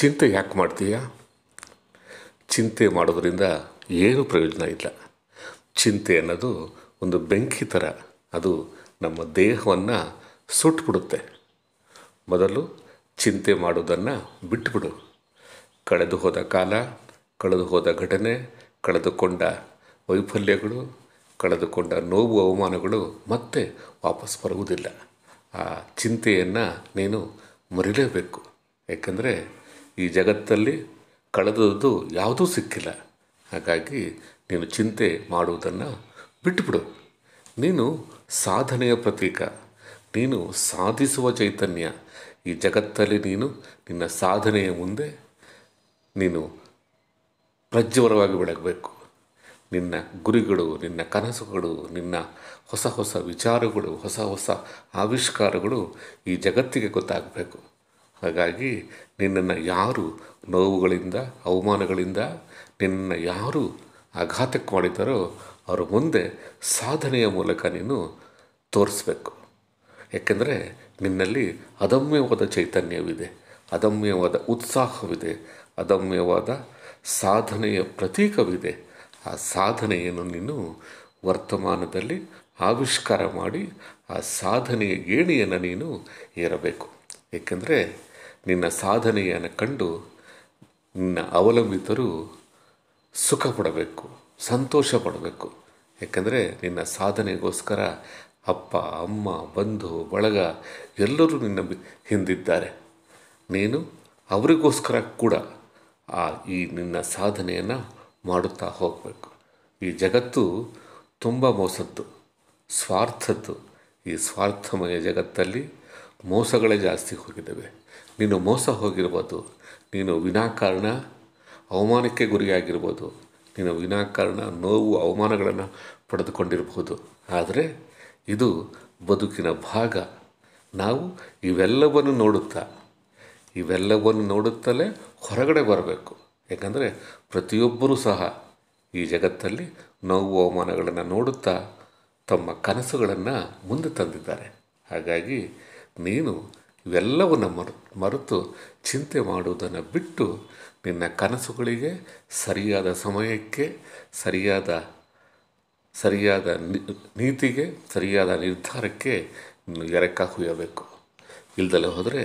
ಚಿಂತೆ ಯಾಕೆ ಮಾಡ್ತೀಯ ಚಿಂತೆ ಮಾಡೋದರಿಂದ ಏನು ಪ್ರಯೋಜನ ಇಲ್ಲ ಚಿಂತೆ ಅನ್ನೋದು ಒಂದು ಬೆಂಕಿ ಥರ ಅದು ನಮ್ಮ ದೇಹವನ್ನು ಸುಟ್ಬಿಡುತ್ತೆ ಮೊದಲು ಚಿಂತೆ ಮಾಡೋದನ್ನು ಬಿಟ್ಟುಬಿಡು ಕಳೆದು ಹೋದ ಕಾಲ ಕಳೆದು ಹೋದ ಘಟನೆ ಕಳೆದುಕೊಂಡ ವೈಫಲ್ಯಗಳು ಕಳೆದುಕೊಂಡ ನೋವು ಅವಮಾನಗಳು ಮತ್ತೆ ವಾಪಸ್ ಬರುವುದಿಲ್ಲ ಆ ಚಿಂತೆಯನ್ನು ನೀನು ಮರಿಲೇಬೇಕು ಏಕೆಂದರೆ ಈ ಜಗತ್ತಲ್ಲಿ ಕಳೆದದ್ದು ಯಾವುದೂ ಸಿಕ್ಕಿಲ್ಲ ಹಾಗಾಗಿ ನೀನು ಚಿಂತೆ ಮಾಡುವುದನ್ನು ಬಿಟ್ಟುಬಿಡು ನೀನು ಸಾಧನೆಯ ಪ್ರತೀಕ ನೀನು ಸಾಧಿಸುವ ಚೈತನ್ಯ ಈ ಜಗತ್ತಲ್ಲಿ ನೀನು ನಿನ್ನ ಸಾಧನೆಯ ಮುಂದೆ ನೀನು ಪ್ರಜ್ವರವಾಗಿ ಬೆಳಗಬೇಕು ನಿನ್ನ ಗುರಿಗಳು ನಿನ್ನ ಕನಸುಗಳು ನಿನ್ನ ಹೊಸ ಹೊಸ ವಿಚಾರಗಳು ಹೊಸ ಹೊಸ ಆವಿಷ್ಕಾರಗಳು ಈ ಜಗತ್ತಿಗೆ ಗೊತ್ತಾಗಬೇಕು ಹಾಗಾಗಿ ನಿನ್ನನ್ನು ಯಾರು ನೋವುಗಳಿಂದ ಅವಮಾನಗಳಿಂದ ನಿನ್ನನ್ನು ಯಾರು ಆಘಾತಕ್ಕೆ ಮಾಡಿದ್ದಾರೋ ಅವರ ಮುಂದೆ ಸಾಧನೆಯ ಮೂಲಕ ನೀನು ತೋರಿಸ್ಬೇಕು ಏಕೆಂದರೆ ನಿನ್ನಲ್ಲಿ ಅದಮ್ಯವಾದ ಚೈತನ್ಯವಿದೆ ಅದಮ್ಯವಾದ ಉತ್ಸಾಹವಿದೆ ಅದಮ್ಯವಾದ ಸಾಧನೆಯ ಪ್ರತೀಕವಿದೆ ಆ ಸಾಧನೆಯನ್ನು ನೀನು ವರ್ತಮಾನದಲ್ಲಿ ಆವಿಷ್ಕಾರ ಮಾಡಿ ಆ ಸಾಧನೆಯ ಏಣಿಯನ್ನು ನೀನು ಏರಬೇಕು ಏಕೆಂದರೆ ನಿನ್ನ ಸಾಧನೆಯನ್ನು ಕಂಡು ನಿನ್ನ ಅವಲಂಬಿತರು ಸುಖ ಪಡಬೇಕು ಸಂತೋಷ ಪಡಬೇಕು ಯಾಕಂದರೆ ನಿನ್ನ ಸಾಧನೆಗೋಸ್ಕರ ಅಪ್ಪ ಅಮ್ಮ ಬಂಧು ಬಳಗ ಎಲ್ಲರೂ ನಿನ್ನ ಹಿಂದಿದ್ದಾರೆ ನೀನು ಅವರಿಗೋಸ್ಕರ ಕೂಡ ಆ ಈ ನಿನ್ನ ಸಾಧನೆಯನ್ನು ಮಾಡುತ್ತಾ ಹೋಗಬೇಕು ಈ ಜಗತ್ತು ತುಂಬ ಮೋಸದ್ದು ಸ್ವಾರ್ಥದ್ದು ಈ ಸ್ವಾರ್ಥಮಯ ಜಗತ್ತಲ್ಲಿ ಮೋಸಗಳೇ ಜಾಸ್ತಿ ಹೋಗಿದ್ದಾವೆ ನೀನು ಮೋಸ ಹೋಗಿರ್ಬೋದು ನೀನು ವಿನಾಕಾರಣ ಅವಮಾನಕ್ಕೆ ಗುರಿಯಾಗಿರ್ಬೋದು ನೀನು ವಿನಾಕಾರಣ ನೋವು ಅವಮಾನಗಳನ್ನು ಪಡೆದುಕೊಂಡಿರಬಹುದು ಆದರೆ ಇದು ಬದುಕಿನ ಭಾಗ ನಾವು ಇವೆಲ್ಲವನ್ನು ನೋಡುತ್ತಾ ಇವೆಲ್ಲವನ್ನು ನೋಡುತ್ತಲೇ ಹೊರಗಡೆ ಬರಬೇಕು ಯಾಕಂದರೆ ಪ್ರತಿಯೊಬ್ಬರೂ ಸಹ ಈ ಜಗತ್ತಲ್ಲಿ ನೋವು ಅವಮಾನಗಳನ್ನು ನೋಡುತ್ತಾ ತಮ್ಮ ಕನಸುಗಳನ್ನು ಮುಂದೆ ತಂದಿದ್ದಾರೆ ಹಾಗಾಗಿ ನೀನು ಇವೆಲ್ಲವನ್ನು ಮರೆತು ಚಿಂತೆ ಮಾಡುವುದನ್ನು ಬಿಟ್ಟು ನಿನ್ನ ಕನಸುಗಳಿಗೆ ಸರಿಯಾದ ಸಮಯಕ್ಕೆ ಸರಿಯಾದ ಸರಿಯಾದ ನೀತಿಗೆ ಸರಿಯಾದ ನಿರ್ಧಾರಕ್ಕೆ ನೀನು ಎರಕ ಹುಯ್ಯಬೇಕು ಇಲ್ದಲೇ ಹೋದರೆ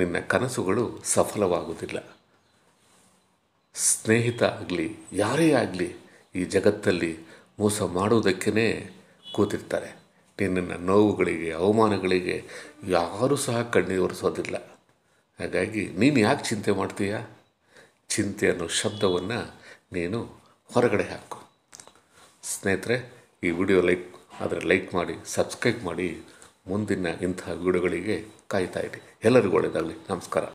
ನಿನ್ನ ಕನಸುಗಳು ಸಫಲವಾಗುವುದಿಲ್ಲ ಸ್ನೇಹಿತ ಆಗಲಿ ಯಾರೇ ಆಗಲಿ ಈ ಜಗತ್ತಲ್ಲಿ ಮೋಸ ಮಾಡುವುದಕ್ಕೇ ಕೂತಿರ್ತಾರೆ ನಿನ್ನ ನೋವುಗಳಿಗೆ ಅವಮಾನಗಳಿಗೆ ಯಾರೂ ಸಹ ಕಣ್ಣೀರು ಒರೆಸೋದಿಲ್ಲ ಹಾಗಾಗಿ ನೀನು ಯಾಕೆ ಚಿಂತೆ ಮಾಡ್ತೀಯ ಚಿಂತೆ ಅನ್ನೋ ಶಬ್ದವನ್ನು ನೀನು ಹೊರಗಡೆ ಹಾಕು ಸ್ನೇಹಿತರೆ ಈ ವಿಡಿಯೋ ಲೈಕ್ ಆದರೆ ಲೈಕ್ ಮಾಡಿ ಸಬ್ಸ್ಕ್ರೈಬ್ ಮಾಡಿ ಮುಂದಿನ ಇಂತಹ ವಿಡಿಯೋಗಳಿಗೆ ಕಾಯ್ತಾಯಿರಿ ಎಲ್ಲರಿಗೂ ಒಳ್ಳೆಯದಾಗಲಿ ನಮಸ್ಕಾರ